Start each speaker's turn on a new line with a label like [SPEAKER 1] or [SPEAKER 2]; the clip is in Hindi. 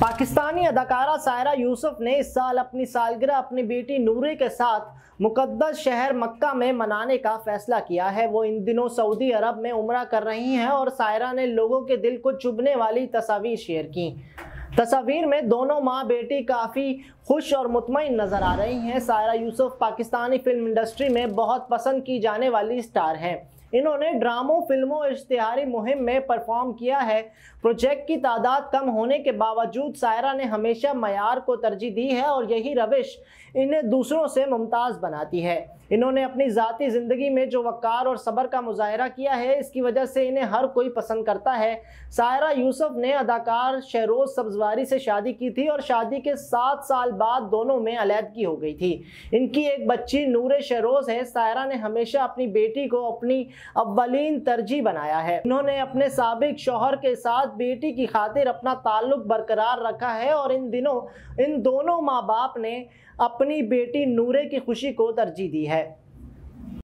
[SPEAKER 1] पाकिस्तानी अदाकारा सायरा यूसुफ ने इस साल अपनी सालगिरह अपनी बेटी नूरे के साथ मुकद्दस शहर मक्का में मनाने का फैसला किया है वो इन दिनों सऊदी अरब में उम्र कर रही हैं और सायरा ने लोगों के दिल को चुभने वाली तस्वीर शेयर की तस्वीर में दोनों माँ बेटी काफ़ी खुश और मुतमिन नज़र आ रही हैं सायरा यूसुफ पाकिस्तानी फिल्म इंडस्ट्री में बहुत पसंद की जाने वाली स्टार हैं इन्होंने ड्रामों फिल्मों और इश्तहारी मुहिम में परफॉर्म किया है प्रोजेक्ट की तादाद कम होने के बावजूद सायरा ने हमेशा मैार को तरजीह दी है और यही रविश इन्हें दूसरों से मुमताज़ बनाती है इन्होंने अपनी ज़ाती ज़िंदगी में जो वक़ार और सब्र का मुजाहरा किया है इसकी वजह से इन्हें हर कोई पसंद करता है सायरा यूसुफ ने अदाकार शहरोज सब्जवारी से शादी की थी और शादी के सात साल बाद दोनों में अलीहदगी हो गई थी इनकी एक बच्ची नूर शहरोज़ है सायरा ने हमेशा अपनी बेटी को अपनी अवलिन तरजीह बनाया है उन्होंने अपने सबक शोहर के साथ बेटी की खातिर अपना ताल्लुक बरकरार रखा है और इन दिनों इन दोनों माँ बाप ने अपनी बेटी नूरे की खुशी को तरजीह दी है